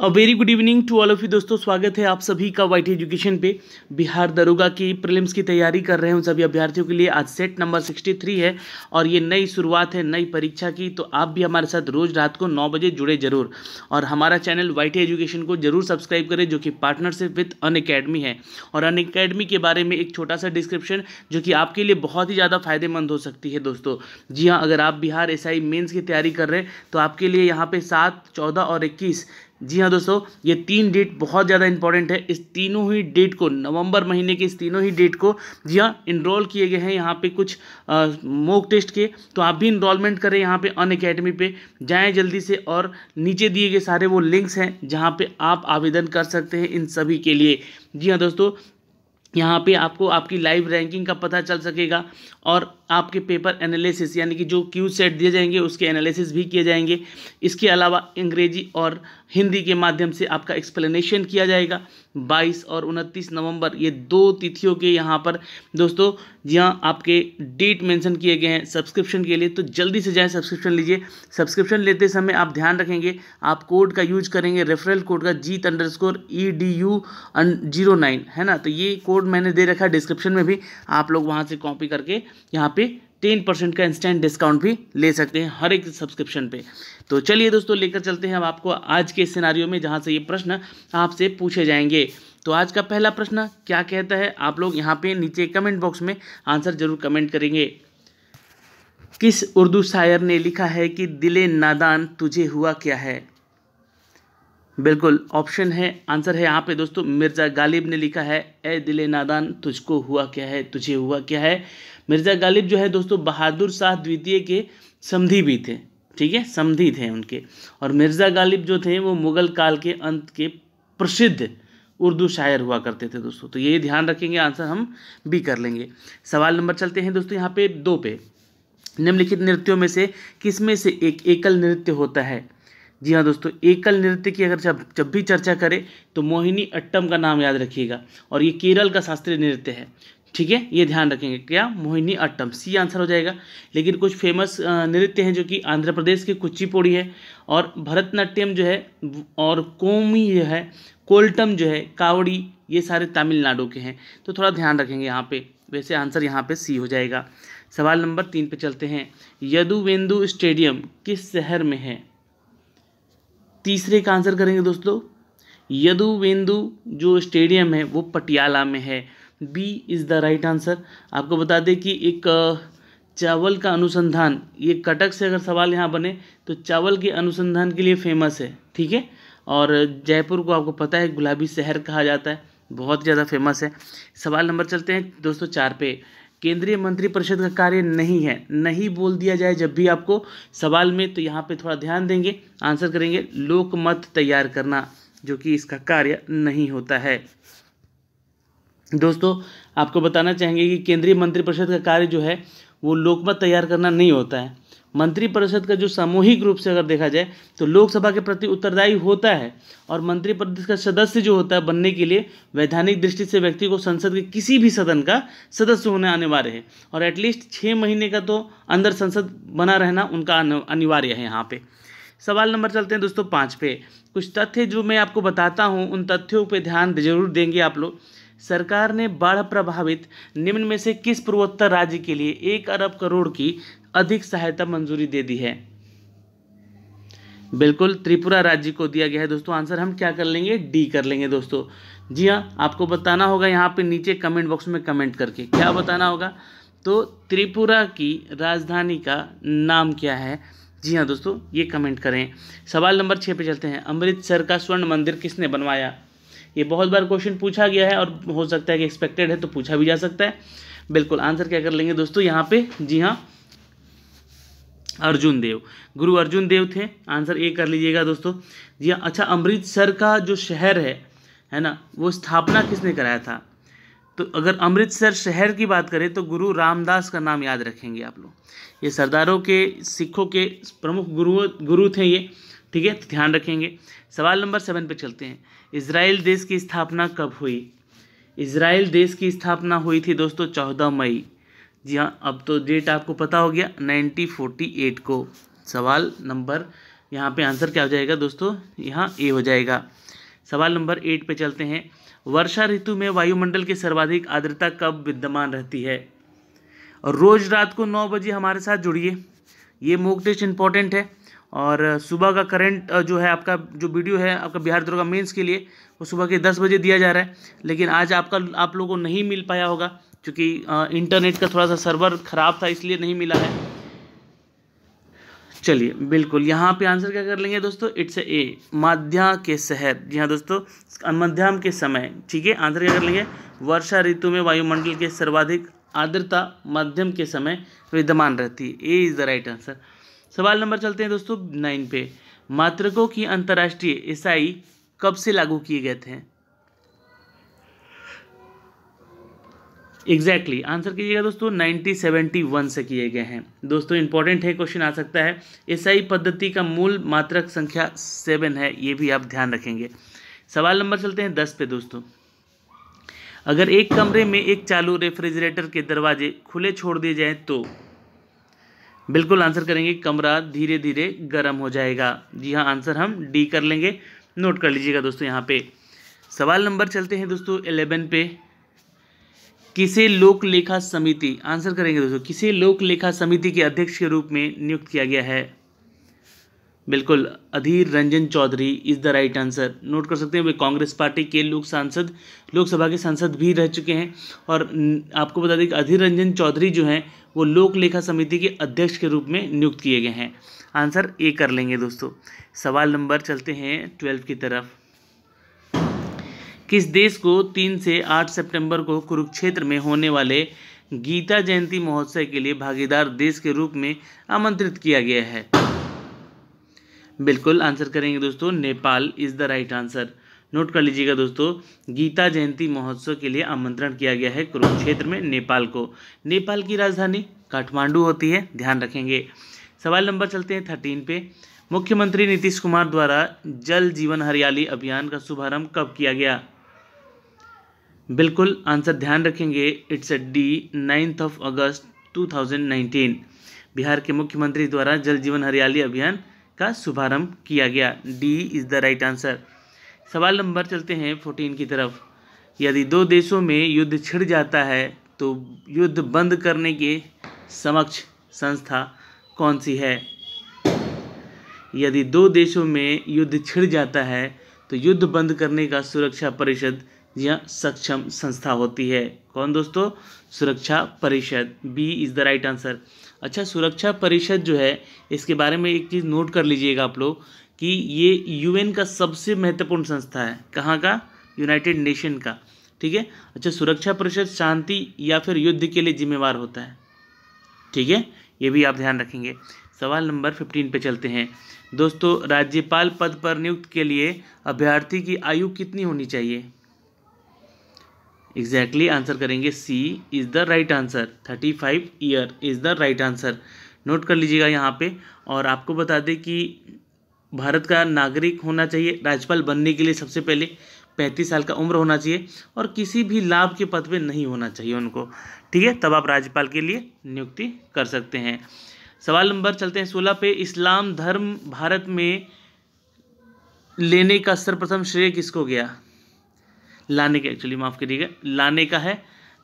A very good evening to all of you दोस्तों स्वागत है आप सभी का वाइट एजुकेशन पे बिहार दरोगा की प्रीलिम्स की तैयारी कर रहे हैं उन सभी अभ्यर्थियों के लिए आज सेट नंबर 63 है और ये नई शुरुआत है नई परीक्षा की तो आप भी हमारे साथ रोज़ रात को 9 बजे जुड़े जरूर और हमारा चैनल वाइट एजुकेशन को जरूर सब्सक्राइब करें जो कि पार्टनरशिप विथ अन अकेडमी है और अन अकेडमी के बारे में एक छोटा सा डिस्क्रिप्शन जो कि आपके लिए बहुत ही ज़्यादा फायदेमंद हो सकती है दोस्तों जी हाँ अगर आप बिहार एस आई की तैयारी कर रहे हैं तो आपके लिए यहाँ पर सात चौदह और इक्कीस जी हाँ दोस्तों ये तीन डेट बहुत ज़्यादा इंपॉर्टेंट है इस तीनों ही डेट को नवंबर महीने के इस तीनों ही डेट को जी हाँ इनरोल किए गए हैं यहाँ पे कुछ मॉक टेस्ट के तो आप भी इनरोलमेंट करें यहाँ पे अन अकेडमी पे जाएं जल्दी से और नीचे दिए गए सारे वो लिंक्स हैं जहाँ पे आप आवेदन कर सकते हैं इन सभी के लिए जी हाँ दोस्तों यहाँ पे आपको आपकी लाइव रैंकिंग का पता चल सकेगा और आपके पेपर एनालिसिस यानी कि जो क्यू सेट दिए जाएंगे उसके एनालिसिस भी किए जाएंगे इसके अलावा अंग्रेजी और हिंदी के माध्यम से आपका एक्सप्लेनेशन किया जाएगा 22 और 29 नवंबर ये दो तिथियों के यहाँ पर दोस्तों जी आपके डेट मेंशन किए गए हैं सब्सक्रिप्शन के लिए तो जल्दी से जाए सब्सक्रिप्शन लीजिए सब्सक्रिप्शन लेते समय आप ध्यान रखेंगे आप कोड का यूज करेंगे रेफरल कोड का जीत underscore E D U zero nine है ना तो ये कोड मैंने दे रखा है डिस्क्रिप्शन में भी आप लोग वहाँ से कॉपी करके यहाँ पर पे टेन परसेंट का इंस्टेंट डिस्काउंट भी ले सकते हैं हर एक सब्सक्रिप्शन पे तो चलिए दोस्तों लेकर चलते हैं अब आपको आज के सिनारियों में जहाँ से ये प्रश्न आपसे पूछे जाएंगे तो आज का पहला प्रश्न क्या कहता है आप लोग यहाँ पे नीचे कमेंट बॉक्स में आंसर जरूर कमेंट करेंगे किस उर्दू शायर ने लिखा है कि दिले नादान तुझे हुआ क्या है बिल्कुल ऑप्शन है आंसर है यहाँ पे दोस्तों मिर्ज़ा गालिब ने लिखा है ए दिले नादान तुझको हुआ क्या है तुझे हुआ क्या है मिर्ज़ा गालिब जो है दोस्तों बहादुर शाह द्वितीय के समधि भी थे ठीक है समधि थे उनके और मिर्ज़ा गालिब जो थे वो मुग़ल काल के अंत के प्रसिद्ध उर्दू शायर हुआ करते थे दोस्तों तो ये ध्यान रखेंगे आंसर हम भी कर लेंगे सवाल नंबर चलते हैं दोस्तों यहाँ पे दो पे निम्नलिखित नृत्यों में से किसमें से एक एकल नृत्य होता है जी हाँ दोस्तों एकल नृत्य की अगर जब जब भी चर्चा करें तो मोहिनी अट्टम का नाम याद रखिएगा और ये केरल का शास्त्रीय नृत्य है ठीक है ये ध्यान रखेंगे क्या मोहिनी अट्टम सी आंसर हो जाएगा लेकिन कुछ फेमस नृत्य हैं जो कि आंध्र प्रदेश के कुचिपुड़ी है और भरतनाट्यम जो है और कोमी जो है कोल्टम जो है कावड़ी ये सारे तमिलनाडु के हैं तो थोड़ा ध्यान रखेंगे यहाँ पर वैसे आंसर यहाँ पर सी हो जाएगा सवाल नंबर तीन पे चलते हैं यदुवेंदु स्टेडियम किस शहर में है तीसरे का आंसर करेंगे दोस्तों यदुवेंदु जो स्टेडियम है वो पटियाला में है B is the right answer आपको बता दें कि एक चावल का अनुसंधान ये कटक से अगर सवाल यहाँ बने तो चावल के अनुसंधान के लिए फेमस है ठीक है और जयपुर को आपको पता है गुलाबी शहर कहा जाता है बहुत ज़्यादा फेमस है सवाल नंबर चलते हैं दोस्तों चार पे केंद्रीय मंत्रिपरिषद का कार्य नहीं है नहीं बोल दिया जाए जब भी आपको सवाल में तो यहाँ पे थोड़ा ध्यान देंगे आंसर करेंगे लोकमत तैयार करना जो कि इसका कार्य नहीं होता है दोस्तों आपको बताना चाहेंगे कि केंद्रीय मंत्रिपरिषद का कार्य जो है वो लोकमत तैयार करना नहीं होता है मंत्रिपरिषद का जो सामूहिक रूप से अगर देखा जाए तो लोकसभा के प्रति उत्तरदायी होता है और मंत्रिपरिषद का सदस्य जो होता है बनने के लिए वैधानिक दृष्टि से व्यक्ति को संसद के किसी भी सदन का सदस्य होना अनिवार्य है और एटलीस्ट छः महीने का तो अंदर संसद बना रहना उनका अनिवार्य है यहाँ पर सवाल नंबर चलते हैं दोस्तों पाँच पे कुछ तथ्य जो मैं आपको बताता हूँ उन तथ्यों पर ध्यान जरूर देंगे आप लोग सरकार ने बाढ़ प्रभावित निम्न में से किस पूर्वोत्तर राज्य के लिए एक अरब करोड़ की अधिक सहायता मंजूरी दे दी है बिल्कुल त्रिपुरा राज्य को दिया गया है दोस्तों आंसर हम क्या कर लेंगे डी कर लेंगे दोस्तों जी हाँ आपको बताना होगा यहाँ पे नीचे कमेंट बॉक्स में कमेंट करके क्या बताना होगा तो त्रिपुरा की राजधानी का नाम क्या है जी हाँ दोस्तों ये कमेंट करें सवाल नंबर छः पे चलते हैं अमृतसर का स्वर्ण मंदिर किसने बनवाया ये बहुत बार क्वेश्चन पूछा गया है और हो सकता है कि एक्सपेक्टेड है तो पूछा भी जा सकता है बिल्कुल आंसर क्या कर लेंगे दोस्तों यहाँ पे जी हाँ अर्जुन देव गुरु अर्जुन देव थे आंसर ए कर लीजिएगा दोस्तों जी हाँ, अच्छा अमृतसर का जो शहर है है ना वो स्थापना किसने कराया था तो अगर अमृतसर शहर की बात करें तो गुरु रामदास का नाम याद रखेंगे आप लोग ये सरदारों के सिखों के प्रमुख गुरु गुरु थे ये ठीक है तो ध्यान रखेंगे सवाल नंबर सेवन पे चलते हैं इसराइल देश की स्थापना कब हुई इसराइल देश की स्थापना हुई थी दोस्तों चौदह मई जी हाँ अब तो डेट आपको पता हो गया नाइनटीन फोर्टी एट को सवाल नंबर यहाँ पे आंसर क्या हो जाएगा दोस्तों यहाँ ए हो जाएगा सवाल नंबर एट पे चलते हैं वर्षा ऋतु में वायुमंडल की सर्वाधिक आर्द्रता कब विद्यमान रहती है और रोज़ रात को नौ बजे हमारे साथ जुड़िए ये मोक टेस्ट इंपॉर्टेंट है और सुबह का करंट जो है आपका जो वीडियो है आपका बिहार दुर्गा मेंस के लिए वो सुबह के दस बजे दिया जा रहा है लेकिन आज आपका आप लोगों को नहीं मिल पाया होगा क्योंकि इंटरनेट का थोड़ा सा सर्वर ख़राब था इसलिए नहीं मिला है चलिए बिल्कुल यहाँ पे आंसर क्या कर लेंगे दोस्तों इट्स ए माध्या के शहर जी हाँ दोस्तों मध्याम के समय ठीक है आंसर क्या कर लेंगे वर्षा ऋतु में वायुमंडल के सर्वाधिक आर्द्रता मध्यम के समय विद्यमान रहती है A is the right answer सवाल नंबर चलते हैं दोस्तों नाइन पे मातृकों की अंतर्राष्ट्रीय ईसाई कब से लागू किए गए थे एग्जैक्टली exactly. आंसर कीजिएगा दोस्तों नाइनटीन सेवेंटी वन से किए गए हैं दोस्तों इंपॉर्टेंट है क्वेश्चन आ सकता है ईसाई पद्धति का मूल मात्रक संख्या सेवन है ये भी आप ध्यान रखेंगे सवाल नंबर चलते हैं दस पे दोस्तों अगर एक कमरे में एक चालू रेफ्रिजरेटर के दरवाजे खुले छोड़ दिए जाए तो बिल्कुल आंसर करेंगे कमरा धीरे धीरे गर्म हो जाएगा जी हाँ आंसर हम डी कर लेंगे नोट कर लीजिएगा दोस्तों यहाँ पे सवाल नंबर चलते हैं दोस्तों एलेवन पे किसे लोक लेखा समिति आंसर करेंगे दोस्तों किसे लोक लेखा समिति के अध्यक्ष के रूप में नियुक्त किया गया है बिल्कुल Adhir Ranjan Chowdhury is the right answer note कर सकते हैं वे कांग्रेस पार्टी के लोक सांसद लोकसभा के सांसद भी रह चुके हैं और आपको बता दें कि अधीर रंजन चौधरी जो हैं वो लोक लेखा समिति के अध्यक्ष के रूप में नियुक्त किए गए हैं आंसर ए कर लेंगे दोस्तों सवाल नंबर चलते हैं ट्वेल्व की तरफ किस देश को तीन से आठ सितंबर को कुरुक्षेत्र में होने वाले गीता जयंती महोत्सव के लिए भागीदार देश के रूप में आमंत्रित किया गया है बिल्कुल आंसर करेंगे दोस्तों Nepal is the right answer note कर लीजिएगा दोस्तों गीता जयंती महोत्सव के लिए आमंत्रण किया गया है कुरुक्षेत्र में नेपाल को नेपाल की राजधानी काठमांडू होती है ध्यान रखेंगे सवाल नंबर चलते हैं थर्टीन पे मुख्यमंत्री नीतीश कुमार द्वारा जल जीवन हरियाली अभियान का शुभारंभ कब किया गया बिल्कुल आंसर ध्यान रखेंगे it's the ninth of August 2019 Bihar के मुख्यमंत्री द्वारा जल जीवन हरियाली अभियान का शुभारंभ किया गया D is the right answer सवाल नंबर चलते हैं फोर्टीन की तरफ यदि दो देशों में युद्ध छिड़ जाता है तो युद्ध बंद करने के समक्ष संस्था कौन सी है यदि दो देशों में युद्ध छिड़ जाता है तो युद्ध बंद करने का सुरक्षा परिषद या सक्षम संस्था होती है कौन दोस्तों सुरक्षा परिषद B is the right answer अच्छा सुरक्षा परिषद जो है इसके बारे में एक चीज़ नोट कर लीजिएगा आप लोग कि ये यूएन का सबसे महत्वपूर्ण संस्था है कहाँ का यूनाइटेड नेशन का ठीक है अच्छा सुरक्षा परिषद शांति या फिर युद्ध के लिए जिम्मेवार होता है ठीक है ये भी आप ध्यान रखेंगे सवाल नंबर फिफ्टीन पे चलते हैं दोस्तों राज्यपाल पद पर नियुक्त के लिए अभ्यर्थी की आयु कितनी होनी चाहिए एग्जैक्टली आंसर करेंगे C is the right answer thirty five year is the right answer note कर लीजिएगा यहाँ पे और आपको बता दें कि भारत का नागरिक होना चाहिए राज्यपाल बनने के लिए सबसे पहले पैंतीस साल का उम्र होना चाहिए और किसी भी लाभ के पद पे नहीं होना चाहिए उनको ठीक है तब आप राज्यपाल के लिए नियुक्ति कर सकते हैं सवाल नंबर चलते हैं सोलह पे इस्लाम धर्म भारत में लेने का सर्वप्रथम श्रेय किसको गया लाने का एक्चुअली माफ़ करिएगा लाने का है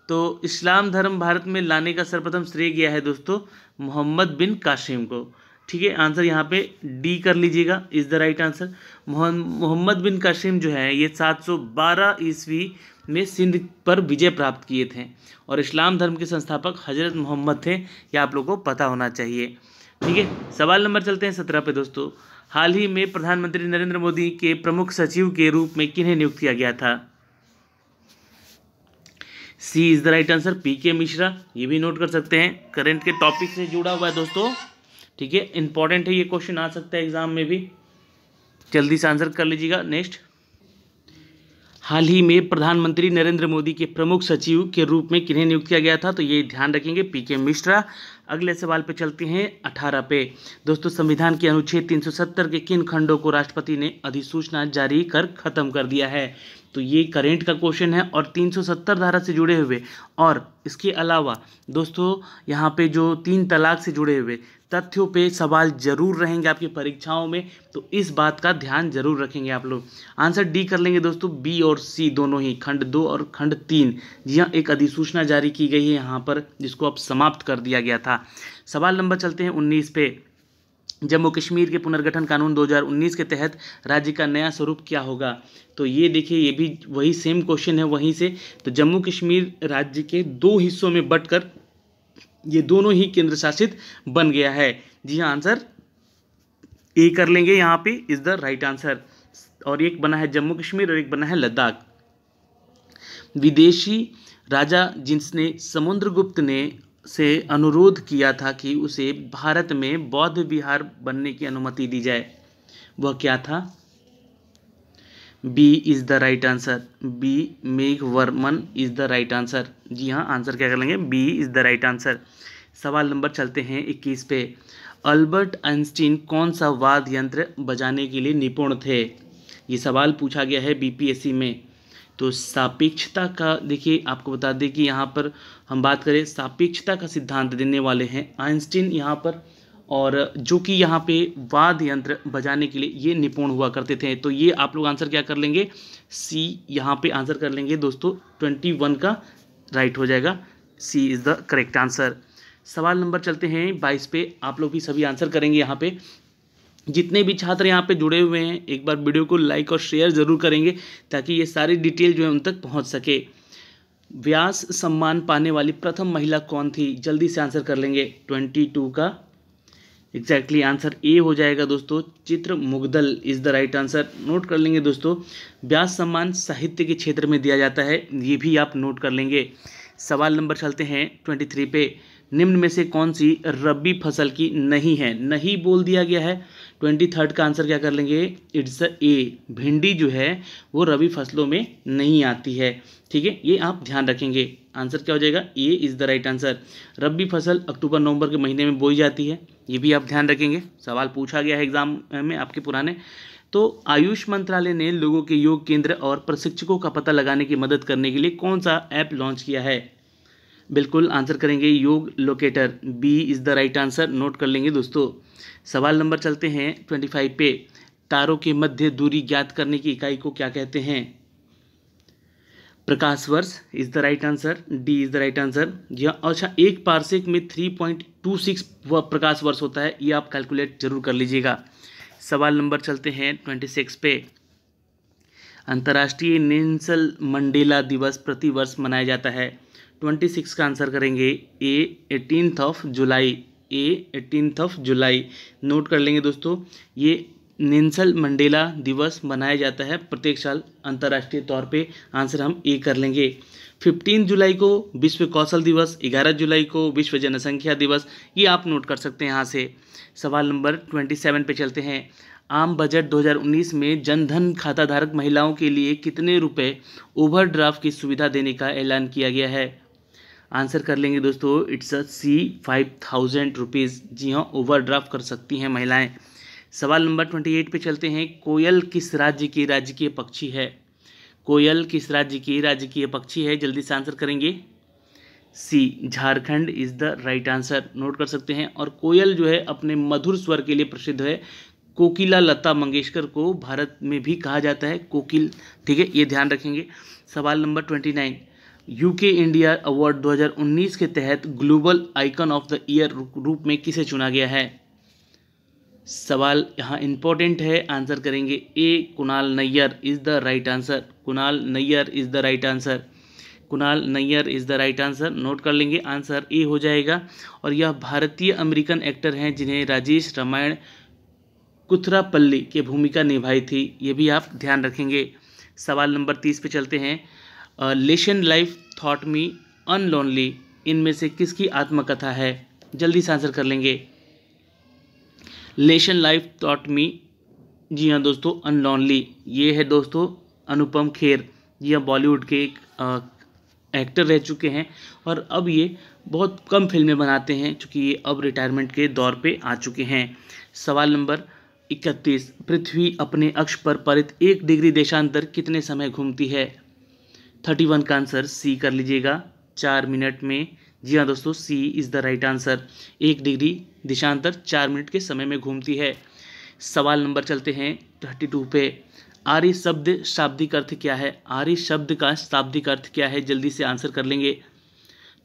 तो इस्लाम धर्म भारत में लाने का सर्वप्रथम श्रेय गया है दोस्तों मोहम्मद बिन काशिम को ठीक है आंसर यहाँ पे डी कर लीजिएगा is the right answer Muhammad bin Qasim जो है ये 712 ईस्वी में सिंध पर विजय प्राप्त किए थे और इस्लाम धर्म के संस्थापक हजरत मोहम्मद थे यह आप लोगों को पता होना चाहिए ठीक है सवाल नंबर चलते हैं सत्रह पे दोस्तों हाल ही में प्रधानमंत्री नरेंद्र मोदी के प्रमुख सचिव के रूप में किन्हें नियुक्त किया गया था C is the right answer P K Mishra ये भी नोट कर सकते हैं करंट के टॉपिक से जुड़ा हुआ है दोस्तों ठीक है इंपॉर्टेंट है ये क्वेश्चन आ सकता है एग्जाम में भी जल्दी से आंसर कर लीजिएगा नेक्स्ट हाल ही में प्रधानमंत्री नरेंद्र मोदी के प्रमुख सचिव के रूप में किन्हें नियुक्त किया गया था तो ये ध्यान रखेंगे पी के मिश्रा अगले सवाल पे चलते हैं अठारह पे दोस्तों संविधान के अनुच्छेद 370 के किन खंडों को राष्ट्रपति ने अधिसूचना जारी कर खत्म कर दिया है तो ये करेंट का क्वेश्चन है और 370 धारा से जुड़े हुए और इसके अलावा दोस्तों यहाँ पे जो तीन तलाक से जुड़े हुए तथ्यों पे सवाल जरूर रहेंगे आपकी परीक्षाओं में तो इस बात का ध्यान जरूर रखेंगे आप लोग आंसर डी कर लेंगे दोस्तों बी और सी दोनों ही खंड दो और खंड तीन जी हाँ एक अधिसूचना जारी की गई है यहाँ पर जिसको अब समाप्त कर दिया गया था सवाल नंबर चलते हैं उन्नीस पे जम्मू कश्मीर के पुनर्गठन कानून 2019 के तहत राज्य का नया स्वरूप क्या होगा तो ये देखिए ये भी वही सेम क्वेश्चन है वहीं से तो जम्मू कश्मीर राज्य के दो हिस्सों में बंटकर ये दोनों ही केंद्र शासित बन गया है जी हाँ आंसर ए कर लेंगे यहाँ पे इज़ द राइट आंसर और एक बना है जम्मू कश्मीर और एक बना है लद्दाख विदेशी राजा जिसने समुद्रगुप्त ने से अनुरोध किया था कि उसे भारत में बौद्ध विहार बनने की अनुमति दी जाए वह क्या था B is the right answer B Megh Varman is the right answer जी हाँ आंसर क्या कर लेंगे B is the right answer सवाल नंबर चलते हैं इक्कीस पे अल्बर्ट आइंस्टीन कौन सा वाद्य यंत्र बजाने के लिए निपुण थे ये सवाल पूछा गया है बीपीएससी में तो सापेक्षता का देखिए आपको बता दें कि यहाँ पर हम बात करें सापेक्षता का सिद्धांत देने वाले हैं आइंस्टीन यहाँ पर और जो कि यहाँ पे वाद यंत्र बजाने के लिए ये निपुण हुआ करते थे तो ये आप लोग आंसर क्या कर लेंगे सी यहाँ पे आंसर कर लेंगे दोस्तों ट्वेंटी वन का राइट हो जाएगा C is the correct answer सवाल नंबर चलते हैं बाईस पे आप लोग भी सभी आंसर करेंगे यहाँ पे जितने भी छात्र यहाँ पे जुड़े हुए हैं एक बार वीडियो को लाइक और शेयर ज़रूर करेंगे ताकि ये सारी डिटेल जो है उन तक पहुँच सके व्यास सम्मान पाने वाली प्रथम महिला कौन थी जल्दी से आंसर कर लेंगे ट्वेंटी टू का एग्जैक्टली आंसर ए हो जाएगा दोस्तों चित्र मुगदल is the right answer note कर लेंगे दोस्तों व्यास सम्मान साहित्य के क्षेत्र में दिया जाता है ये भी आप नोट कर लेंगे सवाल नंबर चलते हैं ट्वेंटी थ्री पे निम्न में से कौन सी रबी फसल की नहीं है नहीं बोल दिया गया है ट्वेंटी थर्ड का आंसर क्या कर लेंगे इट्स ए भिंडी जो है वो रबी फसलों में नहीं आती है ठीक है ये आप ध्यान रखेंगे आंसर क्या हो जाएगा A is the right answer रबी फसल अक्टूबर नवंबर के महीने में बोई जाती है ये भी आप ध्यान रखेंगे सवाल पूछा गया है एग्जाम में आपके पुराने तो आयुष मंत्रालय ने लोगों के योग केंद्र और प्रशिक्षकों का पता लगाने की मदद करने के लिए कौन सा ऐप लॉन्च किया है बिल्कुल आंसर करेंगे योग लोकेटर B is the right answer note कर लेंगे दोस्तों सवाल नंबर चलते हैं ट्वेंटी फाइव पे तारों के मध्य दूरी ज्ञात करने की इकाई को क्या कहते हैं प्रकाश वर्ष is the right answer D is the right answer या अच्छा एक पार्सिक में थ्री पॉइंट टू सिक्स प्रकाश वर्ष होता है ये आप कैलकुलेट जरूर कर लीजिएगा सवाल नंबर चलते हैं ट्वेंटी सिक्स पे अंतर्राष्ट्रीय नेंसल मंडेला दिवस प्रतिवर्ष मनाया जाता है ट्वेंटी सिक्स का आंसर करेंगे A eighteenth of July A eighteenth of July note कर लेंगे दोस्तों ये नेंसल मंडेला दिवस मनाया जाता है प्रत्येक साल अंतर्राष्ट्रीय तौर पे आंसर हम ए कर लेंगे फिफ्टीन जुलाई को विश्व कौशल दिवस ग्यारह जुलाई को विश्व जनसंख्या दिवस ये आप नोट कर सकते हैं यहाँ से सवाल नंबर ट्वेंटी सेवन पर चलते हैं आम बजट 2019 में जनधन खाताधारक महिलाओं के लिए कितने रुपए ओवरड्राफ्ट की सुविधा देने का ऐलान किया गया है आंसर कर लेंगे दोस्तों it's a C five thousand rupees जी हाँ ओवरड्राफ्ट कर सकती हैं महिलाएं सवाल नंबर ट्वेंटी एट पर चलते हैं कोयल किस राज्य की राजकीय पक्षी है कोयल किस राज्य की राजकीय पक्षी है जल्दी से आंसर करेंगे C Jharkhand is the right answer note कर सकते हैं और कोयल जो है अपने मधुर स्वर के लिए प्रसिद्ध है कोकिला लता मंगेशकर को भारत में भी कहा जाता है कोकिल ठीक है ये ध्यान रखेंगे सवाल नंबर twenty nine UK India award 2019 के तहत global icon of the year रूप में किसे चुना गया है सवाल यहाँ इंपॉर्टेंट है आंसर करेंगे A Kunal Nayyar is the right answer Kunal Nayyar is the right answer Kunal Nayyar is the right answer note कर लेंगे आंसर ए हो जाएगा और यह भारतीय अमेरिकन एक्टर हैं जिन्हें राजेश रामायण कुथरापल्ली की भूमिका निभाई थी ये भी आप ध्यान रखेंगे सवाल नंबर तीस पे चलते हैं लेशन लाइफ थॉट मी अनलोनली इनमें से किसकी आत्मकथा है जल्दी से आंसर कर लेंगे लेशन लाइफ थॉट मी जी हाँ दोस्तों अनलोनली ये है दोस्तों अनुपम खेर जी हाँ बॉलीवुड के एक आ, एक्टर रह चुके हैं और अब ये बहुत कम फिल्में बनाते हैं चूँकि ये अब रिटायरमेंट के दौर पे आ चुके हैं सवाल नंबर इकतीस पृथ्वी अपने अक्ष पर परित एक डिग्री देशांतर कितने समय घूमती है थर्टी वन का आंसर सी कर लीजिएगा चार मिनट में जी हाँ दोस्तों C is the right answer एक डिग्री दिशांतर चार मिनट के समय में घूमती है सवाल नंबर चलते हैं थर्टी टू पे आर्य शब्द शाब्दिक अर्थ क्या है आर्य शब्द का शाब्दिक अर्थ क्या है जल्दी से आंसर कर लेंगे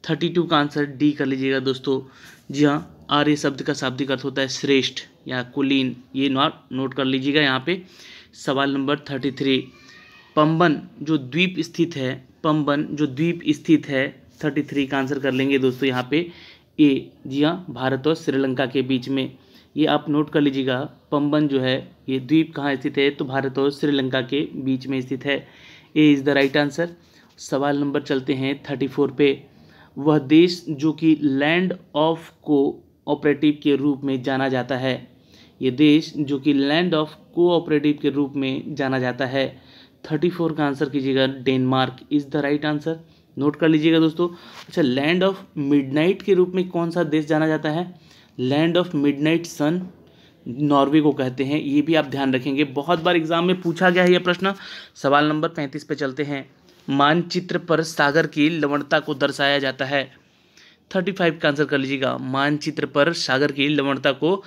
थर्टी टू का आंसर डी कर लीजिएगा दोस्तों जी हाँ आर्य शब्द का शाब्दिक अर्थ होता है श्रेष्ठ या कुलीन ये नोट कर लीजिएगा यहाँ पे सवाल नंबर थर्टी थ्री पम्बन जो द्वीप स्थित है पम्बन जो द्वीप स्थित है थर्टी थ्री का आंसर कर लेंगे दोस्तों यहाँ पे ए जी हाँ भारत और श्रीलंका के बीच में ये आप नोट कर लीजिएगा पम्बन जो है ये द्वीप कहाँ स्थित है तो भारत और श्रीलंका के बीच में स्थित है A is the right answer सवाल नंबर चलते हैं थर्टी फोर पे वह देश जो कि लैंड ऑफ को ऑपरेटिव के रूप में जाना जाता है ये देश जो कि लैंड ऑफ कोऑपरेटिव के रूप में जाना जाता है थर्टी फोर का आंसर कीजिएगा Denmark is the right answer note कर लीजिएगा दोस्तों अच्छा लैंड ऑफ मिडनाइट के रूप में कौन सा देश जाना जाता है land of midnight sun Norway को कहते हैं ये भी आप ध्यान रखेंगे बहुत बार एग्जाम में पूछा गया है यह प्रश्न सवाल नंबर पैंतीस पे चलते हैं मानचित्र पर सागर की लवणता को दर्शाया जाता है थर्टी फाइव का आंसर कर लीजिएगा मानचित्र पर सागर की लवणता को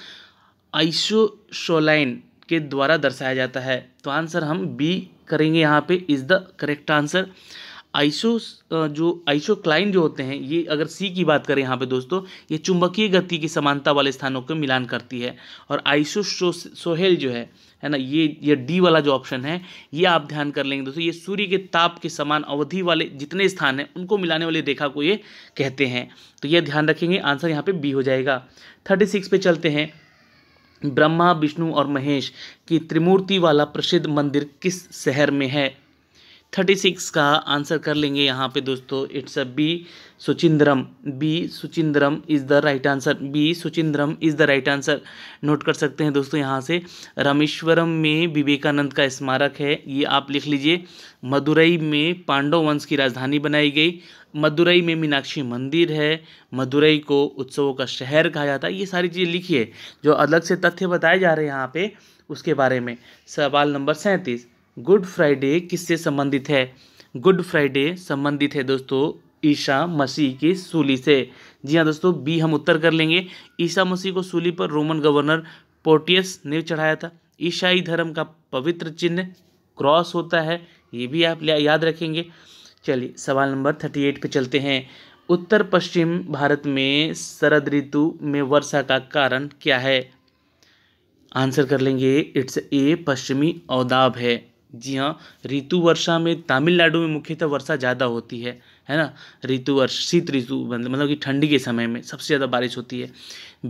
आइसोशोलाइन के द्वारा दर्शाया जाता है तो आंसर हम बी करेंगे यहाँ पे is the correct answer iso जो क्लाइन जो होते हैं ये अगर सी की बात करें यहाँ पे दोस्तों ये चुंबकीय गति की समानता वाले स्थानों को मिलान करती है और आइसो सोहेल जो है है ना ये ये डी वाला जो ऑप्शन है ये आप ध्यान कर लेंगे दोस्तों ये सूर्य के ताप के समान अवधि वाले जितने स्थान हैं उनको मिलाने वाली रेखा को ये कहते हैं तो ये ध्यान रखेंगे आंसर यहाँ पे बी हो जाएगा थर्टी सिक्स पे चलते हैं ब्रह्मा विष्णु और महेश की त्रिमूर्ति वाला प्रसिद्ध मंदिर किस शहर में है थर्टी सिक्स का आंसर कर लेंगे यहाँ पे दोस्तों it's a B Suchindram B Suchindram is the right answer B Suchindram is the right answer note कर सकते हैं दोस्तों यहाँ से रामेश्वरम में विवेकानंद का स्मारक है ये आप लिख लीजिए मदुरई में पांडव वंश की राजधानी बनाई गई मदुरई में मीनाक्षी मंदिर है मदुरई को उत्सवों का शहर कहा जाता है ये सारी चीज़ें लिखिए जो अलग से तथ्य बताए जा रहे हैं यहाँ पे उसके बारे में सवाल नंबर सैंतीस गुड फ्राइडे किससे संबंधित है गुड फ्राइडे संबंधित है दोस्तों ईसा मसीह की सूली से जी हाँ दोस्तों बी हम उत्तर कर लेंगे ईसा मसीह को सूली पर रोमन गवर्नर पोर्टियस ने चढ़ाया था ईसाई धर्म का पवित्र चिन्ह क्रॉस होता है ये भी आप याद रखेंगे चलिए सवाल नंबर थर्टी एट पर चलते हैं उत्तर पश्चिम भारत में शरद ऋतु में वर्षा का कारण क्या है आंसर कर लेंगे इट्स ए पश्चिमी अवदाब है जी हाँ ऋतु वर्षा में तमिलनाडु में मुख्यतः वर्षा ज़्यादा होती है है ना ऋतु वर्ष शीत ऋतु मतलब कि ठंडी के समय में सबसे ज़्यादा बारिश होती है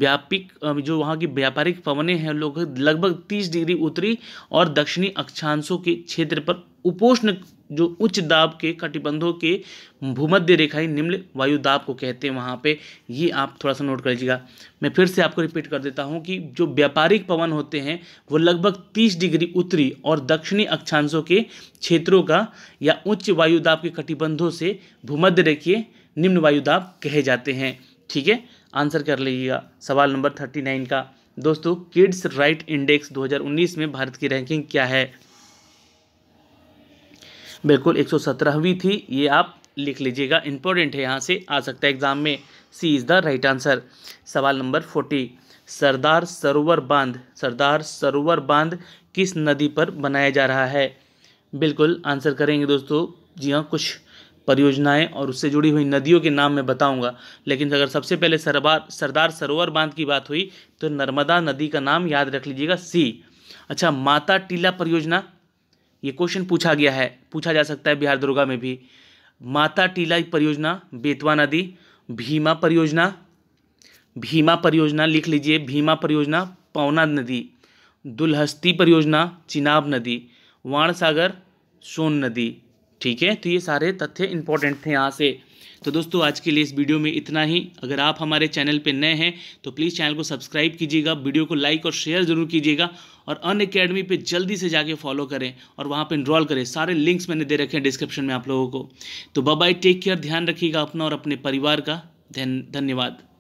व्यापिक जो वहाँ की व्यापारिक पवनें हैं लोग लगभग तीस डिग्री उत्तरी और दक्षिणी अक्षांशों के क्षेत्र पर उपोष्ण जो उच्च दाब के कटिबंधों के भूमध्य रेखाएं निम्न वायु दाब को कहते हैं वहाँ पे ये आप थोड़ा सा नोट कर लीजिएगा मैं फिर से आपको रिपीट कर देता हूँ कि जो व्यापारिक पवन होते हैं वो लगभग 30 डिग्री उत्तरी और दक्षिणी अक्षांशों के क्षेत्रों का या उच्च वायु दाब के कटिबंधों से भूमध्य रेखीय निम्न वायु दाब कहे जाते हैं ठीक है आंसर कर लीजिएगा सवाल नंबर थर्टी नाइन का दोस्तों किड्स राइट इंडेक्स 2019 में भारत की रैंकिंग क्या है बिल्कुल सत्रहवीं थी ये आप लिख लीजिएगा इंपॉर्टेंट है यहाँ से आ सकता है एग्जाम में C is the right answer सवाल नंबर फोर्टी सरदार सरोवर बांध सरदार सरोवर बांध किस नदी पर बनाया जा रहा है बिल्कुल आंसर करेंगे दोस्तों जी हाँ कुछ परियोजनाएं और उससे जुड़ी हुई नदियों के नाम मैं बताऊंगा लेकिन अगर सबसे पहले सरबार सरदार सरोवर बांध की बात हुई तो नर्मदा नदी का नाम याद रख लीजिएगा सी अच्छा माता टीला परियोजना ये क्वेश्चन पूछा गया है पूछा जा सकता है बिहार दुर्गा में भी माता टीला परियोजना बेतवा नदी भीमा परियोजना भीमा परियोजना लिख लीजिए भीमा परियोजना पवना नदी दुलहस्ती परियोजना चिनाब नदी वाण सागर सोन नदी ठीक है तो ये सारे तथ्य इंपॉर्टेंट थे यहाँ से तो दोस्तों आज के लिए इस वीडियो में इतना ही अगर आप हमारे चैनल पर नए हैं तो प्लीज़ चैनल को सब्सक्राइब कीजिएगा वीडियो को लाइक और शेयर ज़रूर कीजिएगा और अन अकेडमी पर जल्दी से जाके फॉलो करें और वहाँ पर इनरॉल करें सारे लिंक्स मैंने दे रखे हैं डिस्क्रिप्शन में आप लोगों को तो बाय टेक केयर ध्यान रखिएगा अपना और अपने परिवार का धन्यवाद